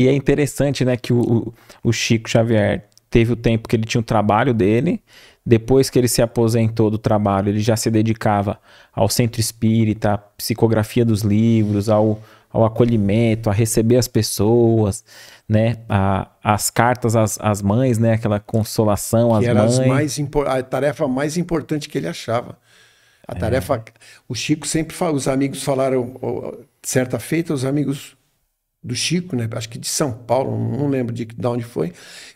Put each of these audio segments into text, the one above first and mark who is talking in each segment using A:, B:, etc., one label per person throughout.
A: E é interessante, né, que o, o Chico Xavier teve o tempo que ele tinha o trabalho dele, depois que ele se aposentou do trabalho, ele já se dedicava ao centro espírita, à psicografia dos livros, ao, ao acolhimento, a receber as pessoas, né? A, as cartas às, às mães, né? Aquela consolação às que era mães. As mais
B: a tarefa mais importante que ele achava. A é. tarefa. O Chico sempre fala, os amigos falaram, certa feita, os amigos do Chico, né? Acho que de São Paulo, não lembro de, de onde foi.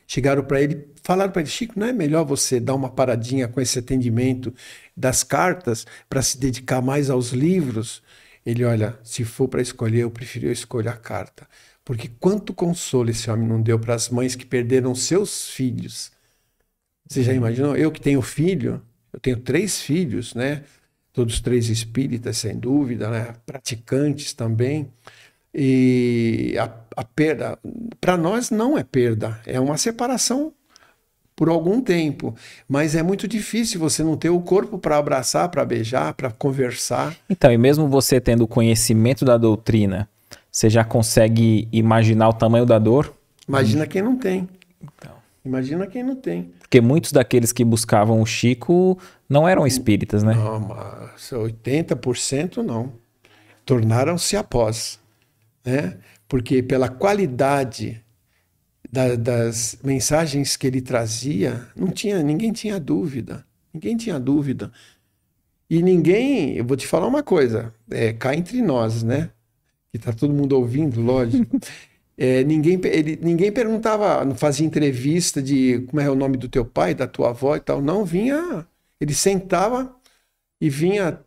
B: Chegaram para ele, falaram para ele, Chico, não é melhor você dar uma paradinha com esse atendimento das cartas para se dedicar mais aos livros? Ele, olha, se for para escolher, eu preferia escolher a carta, porque quanto consolo esse homem não deu para as mães que perderam seus filhos. Você já uhum. imaginou? Eu que tenho filho, eu tenho três filhos, né? Todos três espíritas, sem dúvida, né? Praticantes também. E a, a perda, para nós, não é perda, é uma separação por algum tempo, mas é muito difícil você não ter o corpo para abraçar, para beijar, para conversar. Então,
A: e mesmo você tendo o conhecimento da doutrina, você já consegue imaginar o tamanho da dor? Imagina
B: quem não tem. Então. Imagina quem não tem.
A: Porque muitos daqueles que buscavam o Chico não eram espíritas, né?
B: Não, mas 80% não. Tornaram-se após né? porque pela qualidade da, das mensagens que ele trazia, não tinha, ninguém tinha dúvida. Ninguém tinha dúvida. E ninguém, eu vou te falar uma coisa, é, cá entre nós, né? Que tá todo mundo ouvindo, lógico. É, ninguém, ele, ninguém perguntava, não fazia entrevista de como é o nome do teu pai, da tua avó e tal. Não, vinha. Ele sentava e vinha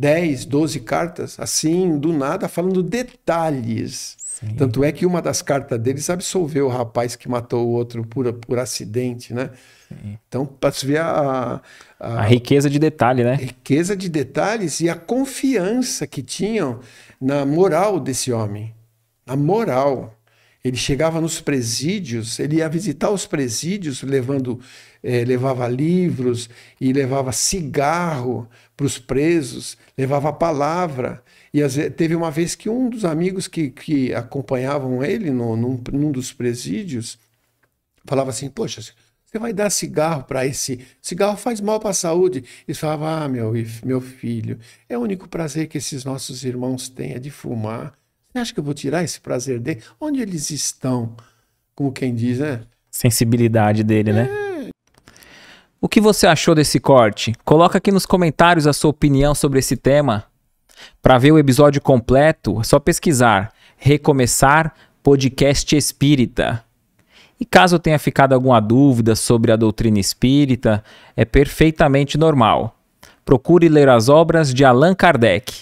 B: 10, 12 cartas, assim, do nada, falando detalhes. Sim. Tanto é que uma das cartas deles absolveu o rapaz que matou o outro por, por acidente, né? Sim. Então, para se ver a, a, a, riqueza de detalhe, né? Riqueza de detalhes e a confiança que tinham na moral desse homem. A moral. Ele chegava nos presídios, ele ia visitar os presídios, levando, eh, levava livros e levava cigarro para os presos, levava a palavra. E teve uma vez que um dos amigos que, que acompanhavam ele no, num, num dos presídios falava assim: Poxa, você vai dar cigarro para esse? Cigarro faz mal para a saúde. E falava: Ah, meu, meu filho, é o único prazer que esses nossos irmãos têm é de fumar. Você acha que eu vou tirar esse prazer dele? Onde eles estão? Como quem diz, né?
A: Sensibilidade dele, né? é. né? O que você achou desse corte? Coloca aqui nos comentários a sua opinião sobre esse tema. Para ver o episódio completo, é só pesquisar Recomeçar Podcast Espírita. E caso tenha ficado alguma dúvida sobre a doutrina espírita, é perfeitamente normal. Procure ler as obras de Allan Kardec.